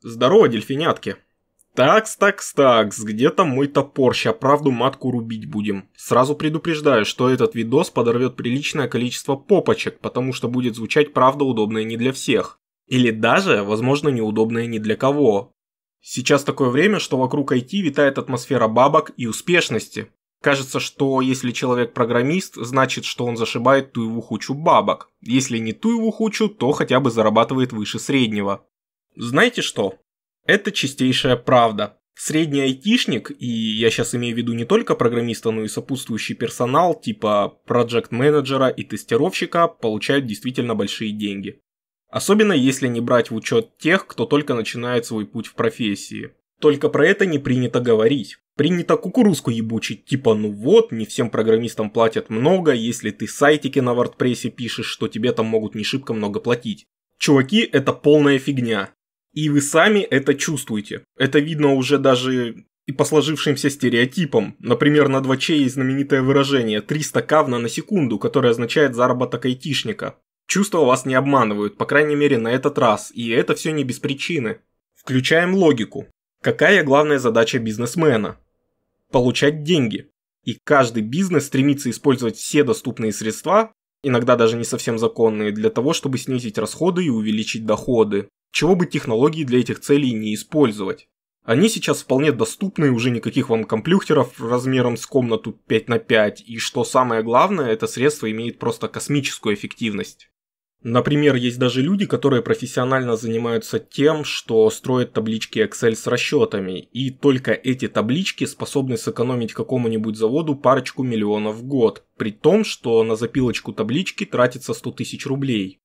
Здорово, дельфинятки. Такс, такс, такс, где там мой топор, ща правду матку рубить будем. Сразу предупреждаю, что этот видос подорвет приличное количество попочек, потому что будет звучать правда удобная не для всех. Или даже, возможно, неудобная не для кого. Сейчас такое время, что вокруг IT витает атмосфера бабок и успешности. Кажется, что если человек программист, значит, что он зашибает туеву хучу бабок. Если не туеву хучу, то хотя бы зарабатывает выше среднего. Знаете что? Это чистейшая правда. Средний айтишник, и я сейчас имею в виду не только программиста, но и сопутствующий персонал, типа проект-менеджера и тестировщика, получают действительно большие деньги. Особенно если не брать в учет тех, кто только начинает свой путь в профессии. Только про это не принято говорить. Принято кукурузку ебучить, типа ну вот, не всем программистам платят много, если ты сайтики на WordPress пишешь, что тебе там могут не шибко много платить. Чуваки, это полная фигня. И вы сами это чувствуете. Это видно уже даже и по сложившимся стереотипам. Например, на 2Ч есть знаменитое выражение 300 кавна на секунду, которое означает заработок айтишника. Чувства вас не обманывают, по крайней мере на этот раз, и это все не без причины. Включаем логику. Какая главная задача бизнесмена? Получать деньги. И каждый бизнес стремится использовать все доступные средства, иногда даже не совсем законные, для того, чтобы снизить расходы и увеличить доходы. Чего бы технологии для этих целей не использовать. Они сейчас вполне доступны, уже никаких вам комплюхтеров размером с комнату 5 на 5, и что самое главное, это средство имеет просто космическую эффективность. Например, есть даже люди, которые профессионально занимаются тем, что строят таблички Excel с расчетами, и только эти таблички способны сэкономить какому-нибудь заводу парочку миллионов в год, при том, что на запилочку таблички тратится 100 тысяч рублей.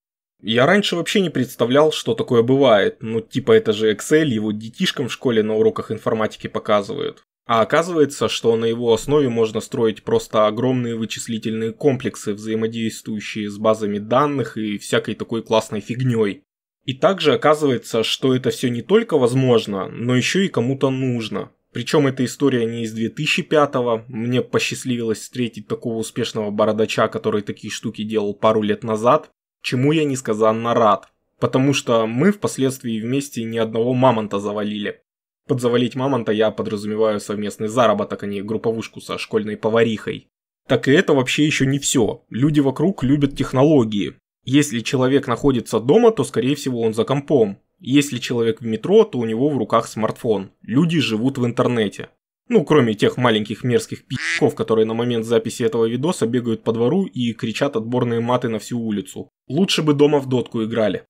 Я раньше вообще не представлял, что такое бывает. Ну, типа это же Excel его детишкам в школе на уроках информатики показывают. А оказывается, что на его основе можно строить просто огромные вычислительные комплексы, взаимодействующие с базами данных и всякой такой классной фигней. И также оказывается, что это все не только возможно, но еще и кому-то нужно. Причем эта история не из 2005-го, мне посчастливилось встретить такого успешного бородача, который такие штуки делал пару лет назад, чему я несказанно рад, потому что мы впоследствии вместе ни одного мамонта завалили. Под завалить мамонта я подразумеваю совместный заработок, а не групповушку со школьной поварихой. Так и это вообще еще не все. Люди вокруг любят технологии. Если человек находится дома, то скорее всего он за компом. Если человек в метро, то у него в руках смартфон. Люди живут в интернете. Ну, кроме тех маленьких мерзких пи***ков, которые на момент записи этого видоса бегают по двору и кричат отборные маты на всю улицу. Лучше бы дома в дотку играли.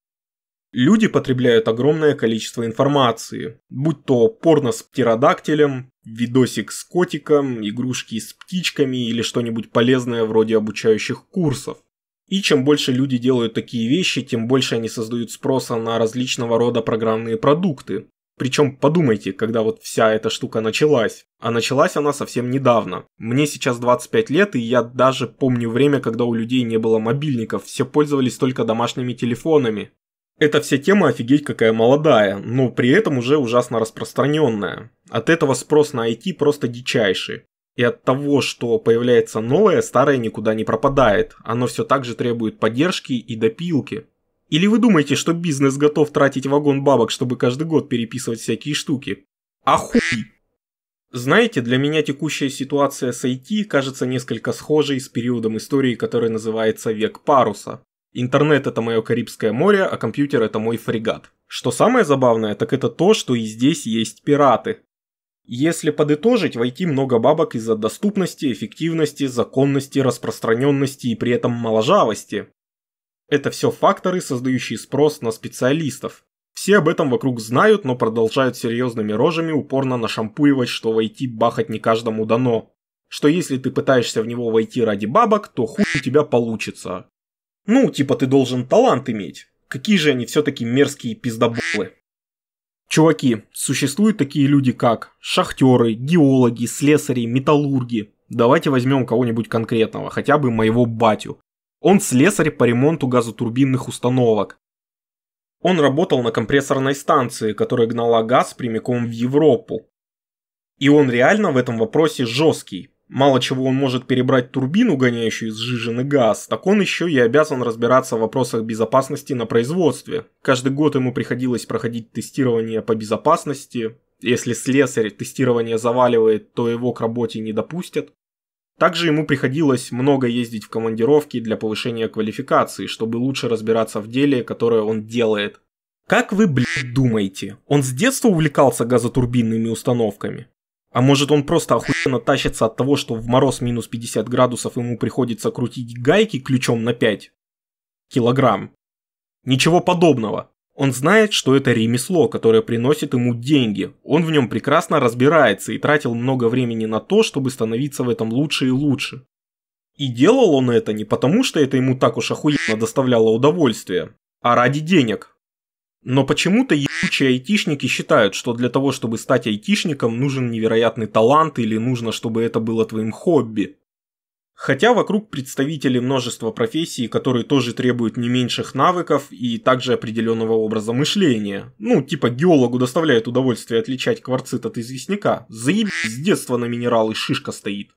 Люди потребляют огромное количество информации, будь то порно с птеродактилем, видосик с котиком, игрушки с птичками или что-нибудь полезное вроде обучающих курсов. И чем больше люди делают такие вещи, тем больше они создают спроса на различного рода программные продукты, причем подумайте, когда вот вся эта штука началась. А началась она совсем недавно. Мне сейчас 25 лет, и я даже помню время, когда у людей не было мобильников, все пользовались только домашними телефонами. Эта вся тема офигеть какая молодая, но при этом уже ужасно распространенная. От этого спрос на IT просто дичайший. И от того, что появляется новое, старое никуда не пропадает. Оно все так же требует поддержки и допилки. Или вы думаете, что бизнес готов тратить вагон бабок, чтобы каждый год переписывать всякие штуки? А хуй! Знаете, для меня текущая ситуация с IT кажется несколько схожей с периодом истории, который называется «Век паруса». Интернет – это мое Карибское море, а компьютер – это мой фрегат. Что самое забавное, так это то, что и здесь есть пираты. Если подытожить, войти много бабок из-за доступности, эффективности, законности, распространенности и при этом моложавости. Это все факторы, создающие спрос на специалистов. Все об этом вокруг знают, но продолжают серьезными рожами упорно нашампуивать, что войти бахать не каждому дано. Что если ты пытаешься в него войти ради бабок, то хуй у тебя получится. Ну, типа ты должен талант иметь. Какие же они все-таки мерзкие пиздоболы. Чуваки, существуют такие люди как шахтеры, геологи, слесари, металлурги. Давайте возьмем кого-нибудь конкретного, хотя бы моего батю. Он слесарь по ремонту газотурбинных установок. Он работал на компрессорной станции, которая гнала газ прямиком в Европу. И он реально в этом вопросе жесткий. Мало чего он может перебрать турбину, гоняющую сжиженный газ, так он еще и обязан разбираться в вопросах безопасности на производстве. Каждый год ему приходилось проходить тестирование по безопасности. Если слесарь тестирование заваливает, то его к работе не допустят. Также ему приходилось много ездить в командировки для повышения квалификации, чтобы лучше разбираться в деле, которое он делает. Как вы, блядь, думаете, он с детства увлекался газотурбинными установками? А может он просто охуенно тащится от того, что в мороз минус 50 градусов ему приходится крутить гайки ключом на 5 килограмм? Ничего подобного. Он знает, что это ремесло, которое приносит ему деньги. Он в нем прекрасно разбирается и тратил много времени на то, чтобы становиться в этом лучше и лучше. И делал он это не потому, что это ему так уж охуенно доставляло удовольствие, а ради денег. Но почему-то ебучие айтишники считают, что для того, чтобы стать айтишником, нужен невероятный талант или нужно, чтобы это было твоим хобби. Хотя вокруг представители множества профессий, которые тоже требуют не меньших навыков и также определенного образа мышления. Ну, типа геологу доставляет удовольствие отличать кварцит от известняка. Заебись, с детства на минералы шишка стоит.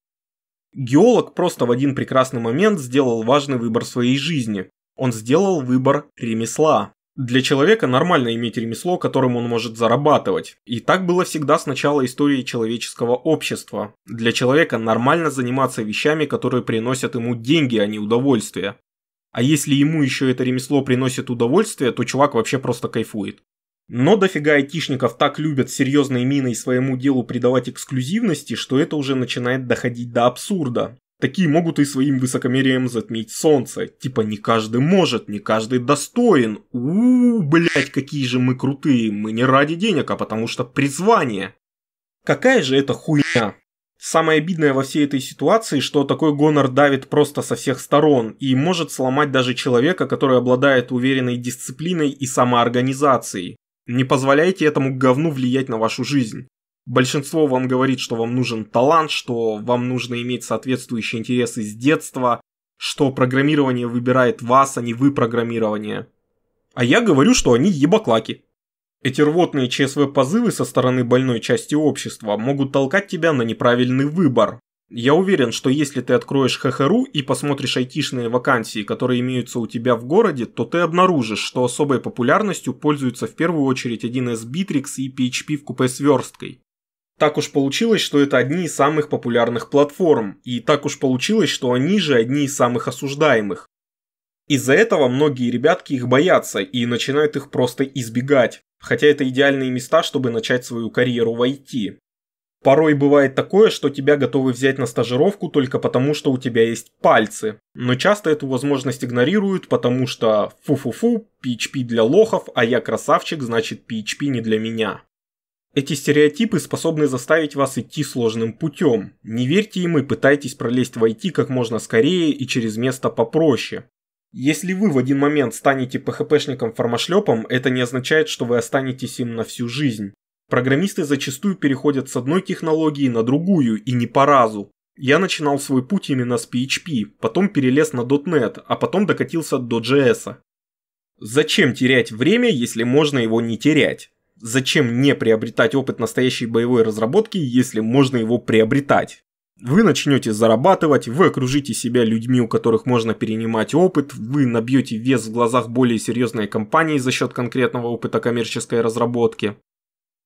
Геолог просто в один прекрасный момент сделал важный выбор своей жизни. Он сделал выбор ремесла. Для человека нормально иметь ремесло, которым он может зарабатывать. И так было всегда с начала истории человеческого общества. Для человека нормально заниматься вещами, которые приносят ему деньги, а не удовольствие. А если ему еще это ремесло приносит удовольствие, то чувак вообще просто кайфует. Но дофига айтишников так любят серьезной миной своему делу придавать эксклюзивности, что это уже начинает доходить до абсурда. Такие могут и своим высокомерием затмить солнце. Типа не каждый может, не каждый достоин. У, блять, какие же мы крутые. Мы не ради денег, а потому что призвание. Какая же это хуйня? Самое обидное во всей этой ситуации, что такой гонор давит просто со всех сторон и может сломать даже человека, который обладает уверенной дисциплиной и самоорганизацией. Не позволяйте этому говну влиять на вашу жизнь. Большинство вам говорит, что вам нужен талант, что вам нужно иметь соответствующие интересы с детства, что программирование выбирает вас, а не вы программирование. А я говорю, что они ебаклаки. Эти рвотные ЧСВ-позывы со стороны больной части общества могут толкать тебя на неправильный выбор. Я уверен, что если ты откроешь ХХРУ и посмотришь айтишные вакансии, которые имеются у тебя в городе, то ты обнаружишь, что особой популярностью пользуются в первую очередь 1С Bittrex и PHP в купе с так уж получилось, что это одни из самых популярных платформ, и так уж получилось, что они же одни из самых осуждаемых. Из-за этого многие ребятки их боятся и начинают их просто избегать, хотя это идеальные места, чтобы начать свою карьеру в IT. Порой бывает такое, что тебя готовы взять на стажировку только потому, что у тебя есть пальцы, но часто эту возможность игнорируют, потому что фу-фу-фу, PHP для лохов, а я красавчик, значит PHP не для меня. Эти стереотипы способны заставить вас идти сложным путем. Не верьте им и пытайтесь пролезть в IT как можно скорее и через место попроще. Если вы в один момент станете php шником фармашлепом, это не означает, что вы останетесь им на всю жизнь. Программисты зачастую переходят с одной технологии на другую и не по разу. Я начинал свой путь именно с PHP, потом перелез на .NET, а потом докатился до JS. Зачем терять время, если можно его не терять? зачем не приобретать опыт настоящей боевой разработки, если можно его приобретать? Вы начнете зарабатывать, вы окружите себя людьми, у которых можно перенимать опыт, вы набьете вес в глазах более серьезной компании за счет конкретного опыта коммерческой разработки.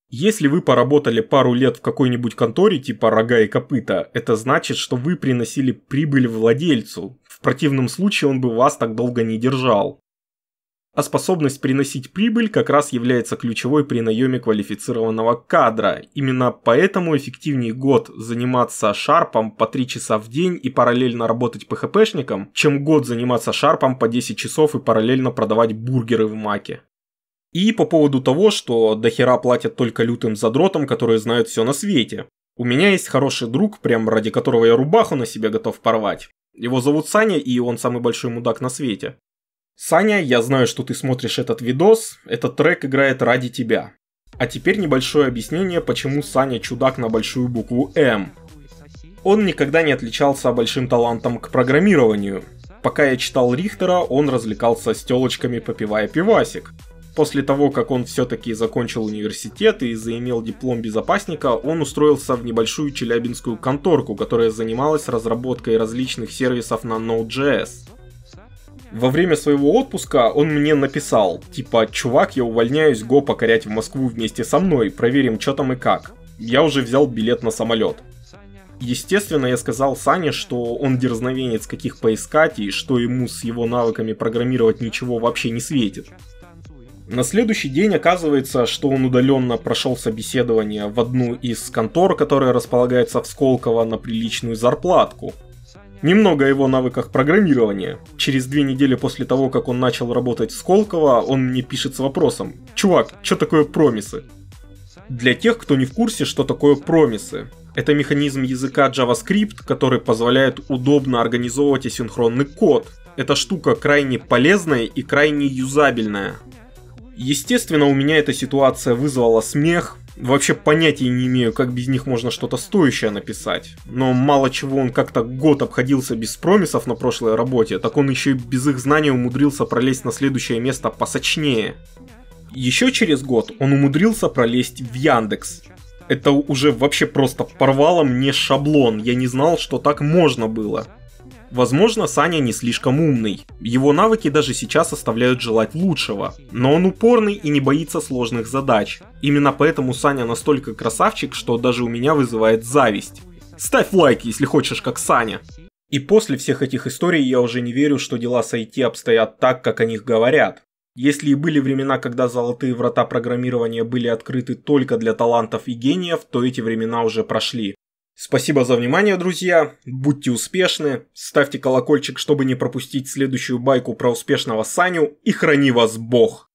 Если вы поработали пару лет в какой-нибудь конторе типа рога и копыта, это значит, что вы приносили прибыль владельцу. В противном случае он бы вас так долго не держал. А способность приносить прибыль как раз является ключевой при наеме квалифицированного кадра. Именно поэтому эффективнее год заниматься шарпом по 3 часа в день и параллельно работать ПХПшником, чем год заниматься шарпом по 10 часов и параллельно продавать бургеры в маке. И по поводу того, что дохера платят только лютым задротам, которые знают все на свете. У меня есть хороший друг, прям ради которого я рубаху на себе готов порвать. Его зовут Саня, и он самый большой мудак на свете. Саня, я знаю, что ты смотришь этот видос, этот трек играет ради тебя. А теперь небольшое объяснение, почему Саня чудак на большую букву М. Он никогда не отличался большим талантом к программированию. Пока я читал Рихтера, он развлекался с телочками, попивая пивасик. После того, как он все-таки закончил университет и заимел диплом безопасника, он устроился в небольшую челябинскую конторку, которая занималась разработкой различных сервисов на Node.js. Во время своего отпуска он мне написал, типа, чувак, я увольняюсь, го покорять в Москву вместе со мной, проверим, что там и как. Я уже взял билет на самолет. Естественно, я сказал Сане, что он дерзновенец, каких поискать, и что ему с его навыками программировать ничего вообще не светит. На следующий день оказывается, что он удаленно прошел собеседование в одну из контор, которая располагается в Сколково на приличную зарплатку. Немного о его навыках программирования. Через две недели после того, как он начал работать с Колково, он мне пишет с вопросом «Чувак, что такое промисы?» Для тех, кто не в курсе, что такое промисы, это механизм языка JavaScript, который позволяет удобно организовывать асинхронный код. Эта штука крайне полезная и крайне юзабельная. Естественно, у меня эта ситуация вызвала смех, вообще понятия не имею, как без них можно что-то стоящее написать. Но мало чего он как-то год обходился без промисов на прошлой работе, так он еще и без их знания умудрился пролезть на следующее место посочнее. Еще через год он умудрился пролезть в Яндекс. Это уже вообще просто порвало мне шаблон, я не знал, что так можно было. Возможно, Саня не слишком умный. Его навыки даже сейчас оставляют желать лучшего. Но он упорный и не боится сложных задач. Именно поэтому Саня настолько красавчик, что даже у меня вызывает зависть. Ставь лайк, если хочешь, как Саня. И после всех этих историй я уже не верю, что дела с IT обстоят так, как о них говорят. Если и были времена, когда золотые врата программирования были открыты только для талантов и гениев, то эти времена уже прошли. Спасибо за внимание, друзья. Будьте успешны. Ставьте колокольчик, чтобы не пропустить следующую байку про успешного Саню. И храни вас Бог!